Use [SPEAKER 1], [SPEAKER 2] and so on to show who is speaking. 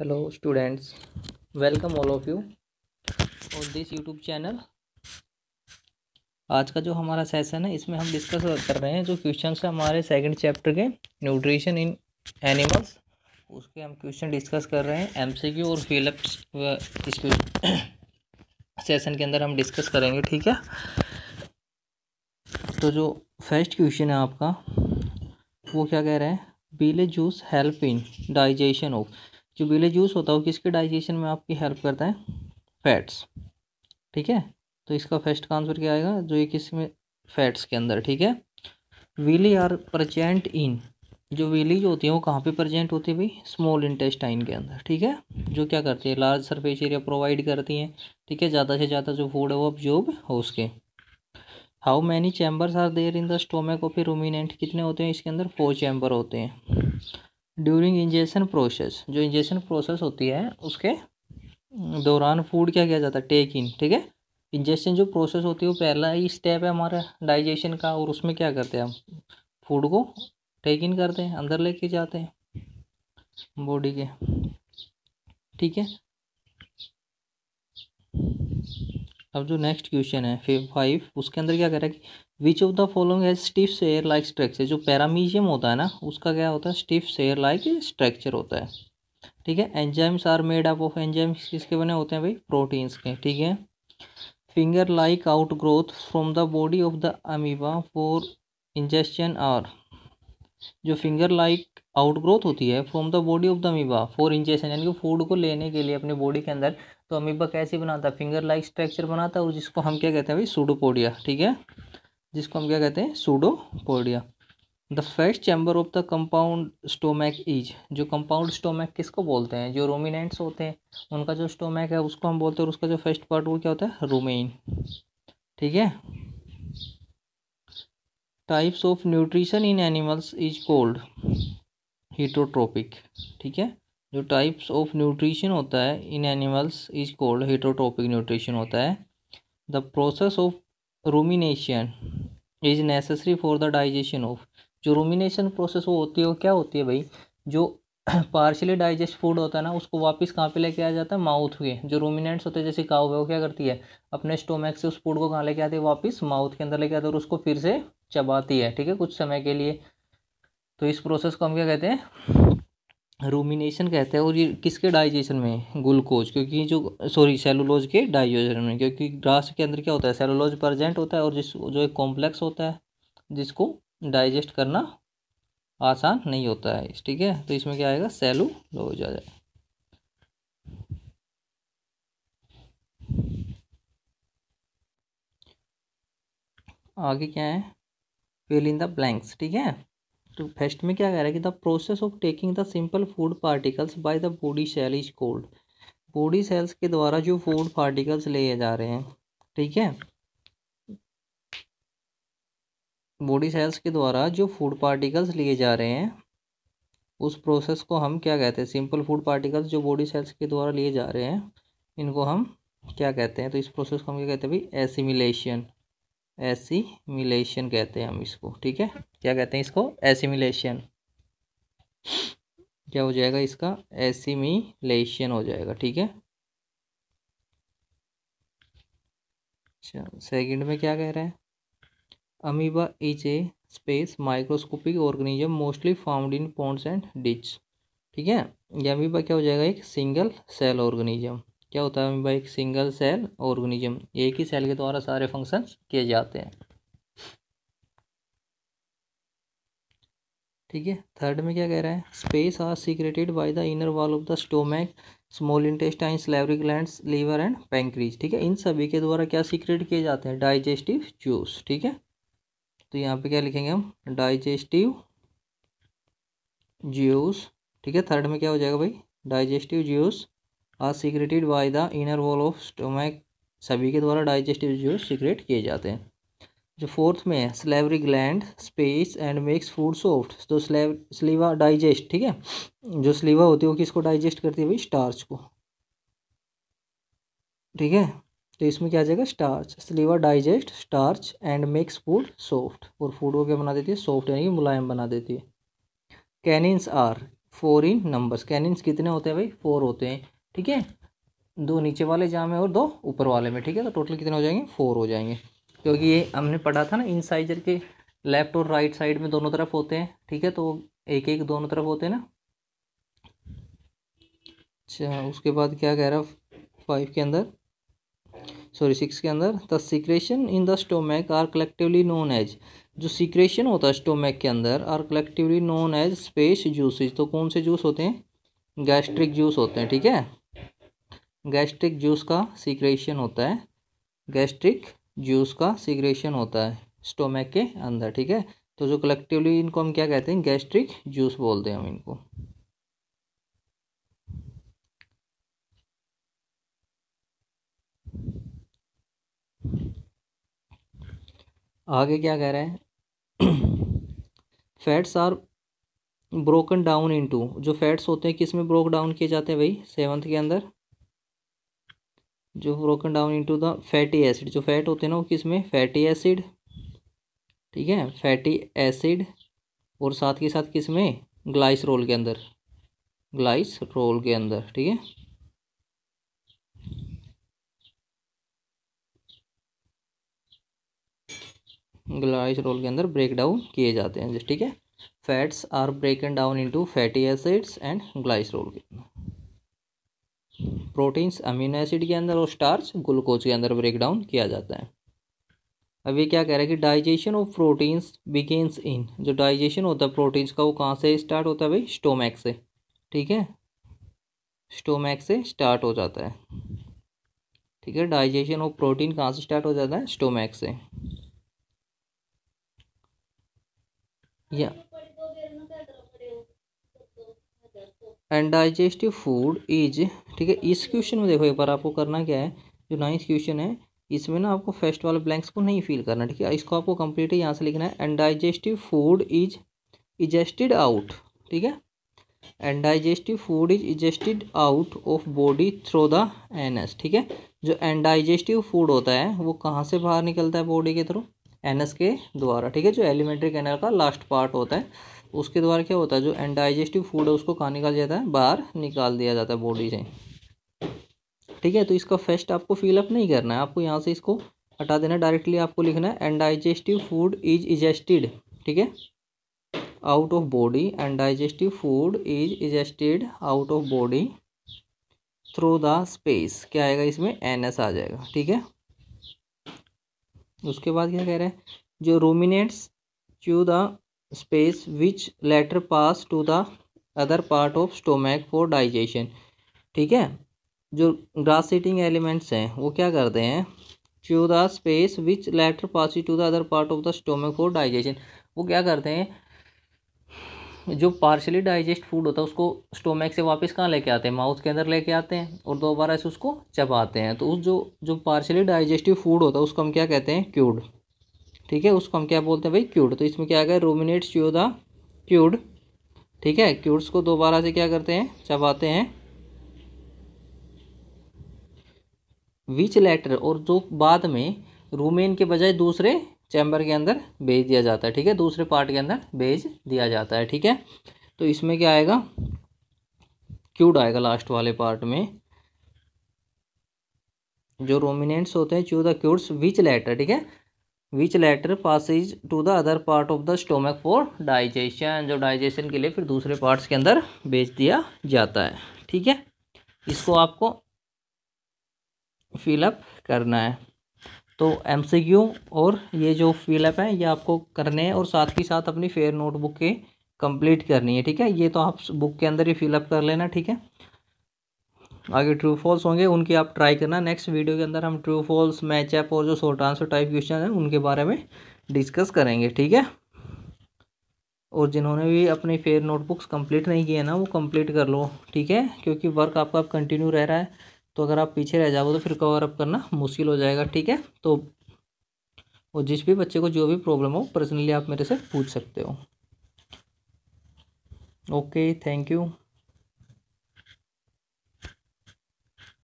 [SPEAKER 1] hello students welcome all of you और this YouTube channel आज का जो हमारा सेशन है इसमें हम डिस्कस कर रहे हैं जो क्वेश्चन है हमारे सेकंड चैप्टर के न्यूट्रिशन इन एनिमल्स उसके हम क्वेश्चन डिस्कस कर रहे हैं एमसीक्यू और फिलअप्स इस सेशन के अंदर हम डिस्कस करेंगे ठीक है तो जो फर्स्ट क्वेश्चन है आपका वो क्या कह रहे हैं bile juice help in digestion of जो बेले जूस होता है वो किसके डाइजेशन में आपकी हेल्प करता है फैट्स ठीक है तो इसका फर्स्ट का आंसर क्या आएगा जो ये किस में फैट्स के अंदर ठीक है वीली आर प्रजेंट इन जो वीली जो होती है वो कहाँ पे प्रजेंट होती है भाई स्मॉल इंटेस्टाइन के अंदर ठीक है जो क्या करती है लार्ज सरफेस एरिया प्रोवाइड करती हैं ठीक है ज़्यादा से ज़्यादा जो फूड है वो ऑब्जॉर्ब हो उसके how many chambers are there in the stomach of a ruminant कितने होते हैं इसके अंदर फोर चैम्बर होते हैं ड्यूरिंग इंजेक्शन प्रोसेस जो इंजेक्शन प्रोसेस होती है उसके हम्म, दौरान फूड क्या किया जाता है टेक इन ठीक है इंजेक्शन जो प्रोसेस होती है वो पहला ही स्टेप है हमारा डाइजेशन का और उसमें क्या करते हैं हम फूड को टेक इन करते हैं अंदर लेके जाते हैं बॉडी के ठीक है अब जो नेक्स्ट क्वेश्चन है फिव फाइव उसके अंदर क्या कह रहा है कि विच ऑफ द फॉलोइंग है स्टिफ सेयर लाइक स्ट्रक्चर जो पैरामीजियम होता है ना उसका क्या होता है स्टिफ सेयर लाइक स्ट्रक्चर होता है ठीक है enzymes are made up of enzymes किसके बने होते हैं भाई प्रोटीन्स के ठीक है finger like outgrowth from the body of the amoeba for ingestion are जो फिंगर लाइक आउट ग्रोथ होती है from the body of the amoeba for ingestion यानी कि फूड को लेने के लिए अपने बॉडी के अंदर तो अमीबा कैसे बनाता है फिंगर लाइक स्ट्रक्चर बनाता है और जिसको हम क्या कहते हैं भाई सूडोपोडिया ठीक है जिसको हम क्या कहते हैं pseudopodia the first chamber of the compound stomach is जो कंपाउंड स्टोमैक किसको बोलते हैं जो रोमिनेंट्स होते हैं उनका जो स्टोमैक है उसको हम बोलते हैं और उसका जो फर्स्ट पार्ट वो क्या होता है रोमेन ठीक है types of nutrition in animals is called heterotrophic ठीक है जो टाइप्स ऑफ न्यूट्रिशन होता है in animals is called heterotrophic nutrition होता है the process of rumination is necessary for the digestion of जो रूमिनेशन प्रोसेस वो होती है वो क्या होती है भाई जो पार्शली डाइजेस्ट फूड होता है ना उसको वापस कहाँ पे लेके आ जाता है माउथ के जो रूमिनेंट्स होते हैं जैसे काउ है वो क्या करती है अपने स्टोमैक से उस फूड को कहाँ लेके आती है वापस माउथ के अंदर लेके आती है और उसको फिर से चबाती है ठीक है कुछ समय के लिए तो इस प्रोसेस को हम क्या कहते हैं रूमिनेशन कहते हैं और ये किसके डाइजेशन में ग्लूकोज क्योंकि जो सॉरी सेलुलोज के डाइजेशन में क्योंकि ग्रास के अंदर क्या होता है सेलुलोज प्रजेंट होता है और जिस जो एक कॉम्प्लेक्स होता है जिसको डाइजेस्ट करना आसान नहीं होता है ठीक है तो इसमें क्या आएगा सेलुलोज आ जाए आगे क्या है फिल इन द ब्लैंक्स ठीक है तो फेस्ट में क्या कह रहा है कि the process of taking the simple food particles by the body cell is called body cells के द्वारा जो फूड पार्टिकल्स लिए जा रहे हैं ठीक है बॉडी सेल्स के द्वारा जो फूड पार्टिकल्स लिए जा रहे हैं उस प्रोसेस को हम क्या कहते हैं सिंपल फूड पार्टिकल्स जो बॉडी सेल्स के द्वारा लिए जा रहे हैं इनको हम क्या कहते हैं तो इस प्रोसेस को हम क्या कहते हैं भाई एसिमिलेशन एसीमिलेशन कहते हैं हम इसको ठीक है क्या कहते हैं इसको एसीमिलेशन क्या हो जाएगा इसका एसीमिलेशन हो जाएगा ठीक है अच्छा, सेकंड में क्या कह रहे हैं amoeba is a space microscopic organism mostly found in ponds and ditch ठीक है ये अमीबा क्या हो जाएगा एक सिंगल सेल ऑर्गेनिज्म क्या होता है भाई सिंगल सेल ऑर्गेनिज्म एक ही सेल के द्वारा सारे फंक्शंस किए जाते हैं ठीक है थर्ड में क्या कह रहा है space are secreted by the inner wall of the stomach small intestine salivary gland liver and pancreas ठीक है इन सभी के द्वारा क्या सीक्रेट किए जाते हैं डाइजेस्टिव जूस ठीक है तो यहाँ पे क्या लिखेंगे हम डाइजेस्टिव जूस ठीक है थर्ड में क्या हो जाएगा भाई digestive juice are secreted by the inner wall of stomach सभी के द्वारा डाइजेस्टिव जो सीक्रेट किए जाते हैं जो फोर्थ में है salivary gland space and makes food soft तो स्लेव स्लीवा डाइजेस्ट ठीक है जो स्लीवा होती है वो किसको डाइजेस्ट करती है भाई स्टार्च को ठीक है तो इसमें क्या आ जाएगा starch saliva digest starch and makes food soft और फूड को क्या बना देती है सॉफ्ट यानी कि मुलायम बना देती है canines are four in numbers canines कितने होते हैं भाई फोर होते हैं ठीक है दो नीचे वाले जाम में और दो ऊपर वाले में ठीक है तो टोटल कितने हो जाएंगे फोर हो जाएंगे क्योंकि ये हमने पढ़ा था ना इन साइजर के लेफ्ट और राइट साइड में दोनों तरफ होते हैं ठीक है तो एक एक दोनों तरफ होते हैं ना अच्छा उसके बाद क्या कह रहा फाइव के अंदर सॉरी सिक्स के अंदर the secretion in the stomach are collectively known as जो सीक्रेशन होता है स्टोमैक के अंदर are collectively known as space juices तो कौन से जूस होते हैं गैस्ट्रिक जूस होते हैं ठीक है गैस्ट्रिक जूस का सीक्रेशन होता है गैस्ट्रिक जूस का सीक्रेशन होता है स्टोमैक के अंदर ठीक है तो जो कलेक्टिवली इनको हम क्या कहते हैं गैस्ट्रिक जूस बोलते हैं हम इनको आगे क्या कह रहे हैं fats are broken down into जो फैट्स होते हैं किस में ब्रोक डाउन किए जाते हैं भाई सेवन्थ के अंदर जो broken down into the fatty acid जो फैट होते हैं ना वो किस में फैटी एसिड ठीक है फैटी एसिड और साथ के साथ किस में ग्लाइसरोल के अंदर ग्लाइसरोल के अंदर ठीक है ग्लाइसरॉल के अंदर ब्रेक डाउन किए जाते हैं ठीक है fats are broken down into fatty acids and glycerol के अंदर प्रोटीन्स अमीनो एसिड के अंदर और स्टार्च ग्लूकोज के अंदर ब्रेक डाउन किया जाता है अब ये क्या कह रहा है कि digestion of proteins begins in जो डाइजेशन होता है प्रोटीन्स का वो कहाँ से स्टार्ट होता है भाई स्टोमैक से ठीक है स्टोमैक से स्टार्ट हो जाता है ठीक है डाइजेशन ऑफ प्रोटीन कहाँ से स्टार्ट हो जाता है स्टोमैक से या एंड डाइजेस्टिव फूड इज ठीक है इस क्वेश्चन में देखो एक बार आपको करना क्या है जो नाइन्थ क्वेश्चन है इसमें ना आपको फर्स्ट वाले ब्लैंक्स को नहीं फील करना ठीक है इसको आपको कंप्लीट यहाँ से लिखना है and digestive food is egested out ठीक है and digestive food is egested out of body through the anus ठीक है जो एंड डाइजेस्टिव फूड होता है वो कहाँ से बाहर निकलता है बॉडी के थ्रू एनएस के द्वारा ठीक है जो एलिमेंट्री कैनल का लास्ट पार्ट होता है उसके द्वारा क्या होता है जो एंडाइजेस्टिव फूड है उसको कहाँ निकाल जाता है बाहर निकाल दिया जाता है बॉडी से ठीक है तो इसका फेस्ट आपको फिलअप नहीं करना है आपको यहाँ से इसको हटा देना डायरेक्टली आपको लिखना है एंडाइजेस्टिव फूड इज इजेस्टिड ठीक है out of body and digestive food is egested out of body through the space क्या आएगा इसमें एन एस आ जाएगा ठीक है उसके बाद क्या कह रहे हैं जो ruminants chew the space which later pass to the other part of stomach for digestion ठीक है जो ग्रास सीटिंग एलिमेंट्स हैं वो क्या करते हैं to the space which later pass to the other part of the stomach for digestion वो क्या करते हैं जो पार्शली डाइजेस्ट फूड होता है उसको स्टोमैक से वापस कहाँ लेके आते हैं माउथ के अंदर लेके आते हैं और दोबारा से उसको चबाते हैं तो उस जो जो पार्शली डाइजेस्टिव फूड होता है उसको हम क्या कहते हैं क्यूड ठीक है उसको हम क्या बोलते हैं भाई क्यूड तो इसमें क्या आ गया रोमिनेट्स यो द क्यूड ठीक है क्यूड्स को दोबारा से क्या करते हैं चबाते हैं विच लेटर और जो बाद में रूमेन के बजाय दूसरे चैम्बर के अंदर भेज दिया जाता है ठीक है दूसरे पार्ट के अंदर भेज दिया जाता है ठीक है तो इसमें क्या आएगा क्यूड आएगा लास्ट वाले पार्ट में जो रोमिनेंट्स होते हैं चू द क्यूड्स विच लेटर ठीक है which later passes to the other part of the stomach for digestion जो डाइजेशन के लिए फिर दूसरे पार्ट्स के अंदर बेच दिया जाता है ठीक है इसको आपको फिलअप करना है तो एम सी क्यू और ये जो फिलअप है ये आपको करने हैं और साथ ही साथ अपनी फेयर नोटबुक के कंप्लीट करनी है ठीक है ये तो आप बुक के अंदर ही फिलअप कर लेना ठीक है आगे ट्रू फॉल्स होंगे उनकी आप ट्राई करना नेक्स्ट वीडियो के अंदर हम ट्रू फॉल्स मैचअप और जो शॉर्ट आंसर टाइप क्वेश्चन हैं उनके बारे में डिस्कस करेंगे ठीक है और जिन्होंने भी अपनी फेयर नोटबुक्स कंप्लीट नहीं किए ना वो कंप्लीट कर लो ठीक है क्योंकि वर्क आपका आप कंटिन्यू रह रहा है तो अगर आप पीछे रह जाओ तो फिर कवर अप करना मुश्किल हो जाएगा ठीक है तो और जिस भी बच्चे को जो भी प्रॉब्लम हो पर्सनली आप मेरे से पूछ सकते हो ओके थैंक यू